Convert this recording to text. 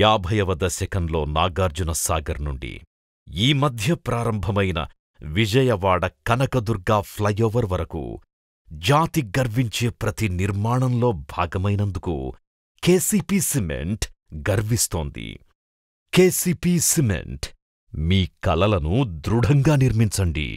యాభైవ దశకంలో నాగార్జున సాగర్ నుండి ఈ మధ్య ప్రారంభమైన విజయవాడ కనకదుర్గా ఫ్లైఓవర్ వరకు జాతి గర్వించే ప్రతి నిర్మాణంలో భాగమైనందుకు కేసీపీ సిమెంట్ గర్విస్తోంది కేసీపీ సిమెంట్ మీ కలలను దృఢంగా నిర్మించండి